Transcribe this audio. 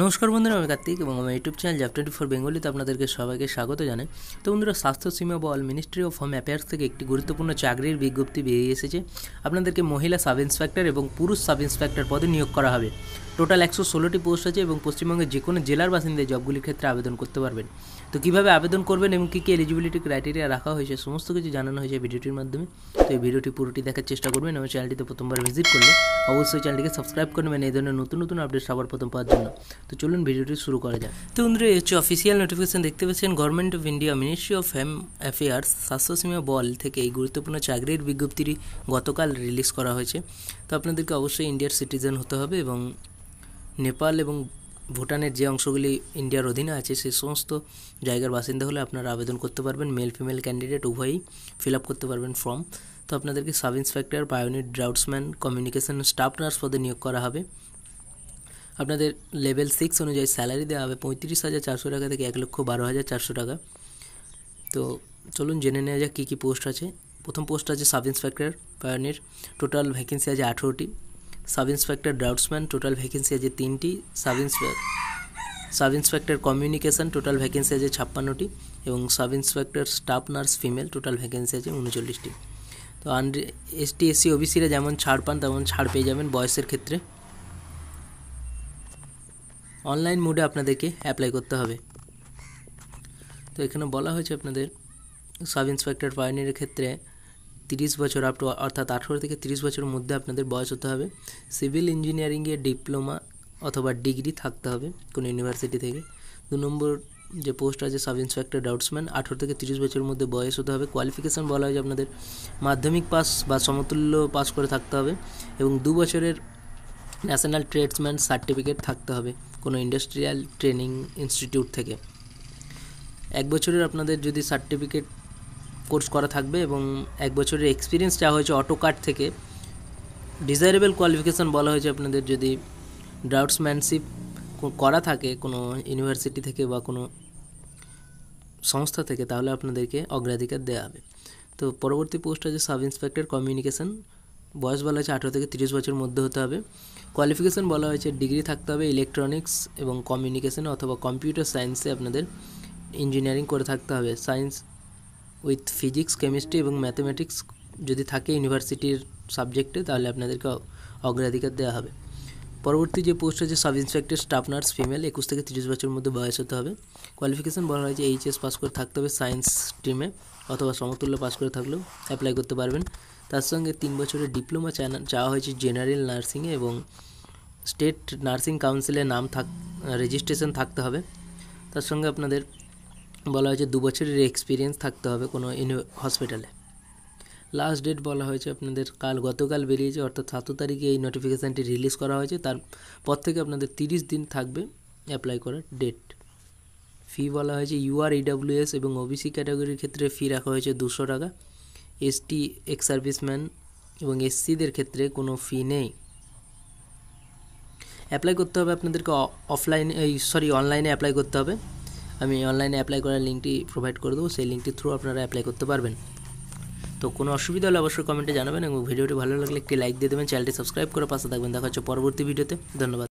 নমস্কার বন্ধুরা আমি কার্তিক এবং আমার YouTube channel Zap twenty four বেঙ্গলিতে আপনাদেরকে সবাইকে স্বাগত জানাই তো বন্ধুরা স্বাস্থ্য Seema Bal ministry of home affairs থেকে একটি গুরুত্বপূর্ণ চাকরির বিজ্ঞপ্তি বেরিয়ে এসেছে আপনাদেরকে মহিলা সাব ইন্সপেক্টর এবং পুরুষ সাব ইন্সপেক্টর পদে নিয়োগ করা হবে টোটাল একশো ষোলোটি পোস্ট আছে এবং পশ্চিমবঙ্গের যে কোনো জেলার বাসিন্দা জবগুলির ক্ষেত্রে আবেদন করতে পারবেন তো কীভাবে আবেদন করবেন এবং কী কী এলিজিবিলিটি ক্রাইটেরিয়া রাখা হয়েছে সমস্ত কিছু জানানো হয়েছে ভিডিওটির মাধ্যমে তো এই ভিডিওটি পুরোটি দেখার চেষ্টা করবেন এবং চ্যানেলটিতে প্রথমবার ভিজিট করলে অবশ্যই চ্যানেলটিকে সাবস্ক্রাইব করবেন এই ধরনের নতুন নতুন আপডেট সবার প্রথম পাওয়ার জন্য তো চলুন ভিডিওটি শুরু করা যাক তো বন্ধুরা হচ্ছে অফিসিয়াল নোটিফিকেশন দেখতে পাচ্ছেন government of India ministry of home affairs স্বাস্থ্যসীমা বল থেকে এই গুরুত্বপূর্ণ চাকরির বিজ্ঞপ্তিটি গতকাল রিলিজ করা হয়েছে তো আপনাদেরকে অবশ্যই ইন্ডিয়ার সিটিজেন হতে হবে এবং নেপাল এবং ভুটানের যে অংশগুলি ইন্ডিয়ার অধীনে আছে সে সমস্ত জায়গার বাসিন্দা হলে আপনারা আবেদন করতে পারবেন মেল ফিমেল ক্যান্ডিডেট উভয়ই ফিল আপ করতে পারবেন ফর্ম তো আপনাদেরকে sub inspector pioneer draughtsman communication staff nurse পদে নিয়োগ করা হবে আপনাদের লেভেল সিক্স অনুযায়ী স্যালারি দেওয়া হবে পঁয়ত্রিশ হাজার চারশো টাকা থেকে এক লক্ষ বারো হাজার চারশো টাকা তো চলুন জেনে নেওয়া যাক কী কী পোস্ট আছে প্রথম পোস্ট আছে sub inspector pioneer total vacancy আছে আঠেরোটি sub inspector draughtsman total vacancy আছে তিনটি sub inspector sub inspector communication total vacancy আছে ছাপ্পান্নটি এবং sub inspector staff nurse female total vacancy আছে উনচল্লিশটি তো আন্ডার এসটি এসসি ওবিসিরা যেমন ছাড় পান তেমন ছাড় পেয়ে যাবেন বয়সের ক্ষেত্রে অনলাইন মোডে আপনাদেরকে অ্যাপ্লাই করতে হবে তো এখানে বলা হয়েছে আপনাদের সাব ইন্সপেক্টর পয়েন্টের ক্ষেত্রে তিরিশ বছর আপ টু অর্থাৎ আঠেরো থেকে তিরিশ বছরের মধ্যে আপনাদের বয়স হতে হবে সিভিল ইঞ্জিনিয়ারিংয়ে ডিপ্লোমা অথবা ডিগ্রি থাকতে হবে কোনো ইউনিভার্সিটি থেকে দু নম্বর যে পোস্ট আছে সাব ইন্সপেক্টর ডাউটসম্যান আঠেরো থেকে তিরিশ বছরের মধ্যে বয়স হতে হবে কোয়ালিফিকেশান বলা হয় যে আপনাদের মাধ্যমিক পাস বা সমতুল্য পাস করে থাকতে হবে এবং দু বছরের ন্যাশনাল ট্রেডসম্যান সার্টিফিকেট থাকতে হবে কোনো ইন্ডাস্ট্রিয়াল ট্রেনিং ইনস্টিটিউট থেকে এক বছরের আপনাদের যদি সার্টিফিকেট কোর্স করা থাকবে এবং এক বছরের এক্সপিরিয়েন্স চাওয়া হয়েছে অটোকার্ড থেকে ডিজাইরেবল কোয়ালিফিকেশান বলা হয়েছে আপনাদের যদি ড্রাউটসম্যানশিপ করা থাকে কোনো ইউনিভার্সিটি থেকে বা কোনো সংস্থা থেকে তাহলে আপনাদেরকে অগ্রাধিকার দেওয়া হবে তো পরবর্তী পোস্ট আছে সাব ইন্সপেক্টর কমিউনিকেশান বয়স বলা হয়েছে আঠেরো থেকে তিরিশ বছর মধ্যে হতে হবে কোয়ালিফিকেশান বলা হয়েছে ডিগ্রি থাকতে হবে ইলেকট্রনিক্স এবং কমিউনিকেশান অথবা কম্পিউটার সায়েন্সে আপনাদের ইঞ্জিনিয়ারিং করে থাকতে হবে সায়েন্স উইথ ফিজিক্স কেমিস্ট্রি এবং ম্যাথমেটিক্স যদি থাকে ইউনিভার্সিটির সাবজেক্টে তাহলে আপনাদেরকে অগ্রাধিকার দেওয়া হবে পরবর্তী যে পোস্ট আছে sub inspector staff nurse female একুশ থেকে তিরিশ বছর মধ্যে বয়স হতে হবে কোয়ালিফিকেশান বলা হয় যে এইচএস পাস করে থাকতে হবে সায়েন্স স্ট্রিমে অথবা সমতুল্য পাস করে থাকলেও অ্যাপ্লাই করতে পারবেন তার সঙ্গে তিন বছরের ডিপ্লোমা চাওয়া হয়েছে জেনারেল নার্সিংয়ে এবং স্টেট নার্সিং কাউন্সিলে নাম থাক রেজিস্ট্রেশন থাকতে হবে তার সঙ্গে আপনাদের বলা হয়েছে দু বছরের এক্সপিরিয়েন্স থাকতে হবে কোনো হসপিটালে লাস্ট ডেট বলা হয়েছে আপনাদের কাল গতকাল বেরিয়েছে অর্থাৎ সাত তারিখে এই নোটিফিকেশানটি রিলিজ করা হয়েছে তারপর থেকে আপনাদের তিরিশ দিন থাকবে অ্যাপ্লাই করার ডেট ফি বলা হয়েছে ইউআর ইডাব্লিউএস e এবং ওবিসি ক্যাটাগরির ক্ষেত্রে ফি রাখা হয়েছে দুশো টাকা এসটি এক্স সার্ভিসম্যান এবং এসসিদের ক্ষেত্রে কোনো ফি নেই অ্যাপ্লাই করতে হবে আপনাদেরকে অফলাইনে এই সরি অনলাইনে অ্যাপ্লাই করতে হবে আমি অনলাইনে অ্যাপ্লাই করার লিঙ্কটি প্রোভাইড করে দেবো সেই লিঙ্কটির থ্রু আপনারা অ্যাপ্লাই করতে পারবেন তো কোনো অসুবিধা হলে অবশ্যই কমেন্টে জানাবেন এবং ভিডিওটি ভালো লাগলে একটি লাইক দিয়ে দেবেন চ্যানেলটি সাবস্ক্রাইব করে পাশে থাকবেন দেখা হচ্ছে পরবর্তী ভিডিওতে ধন্যবাদ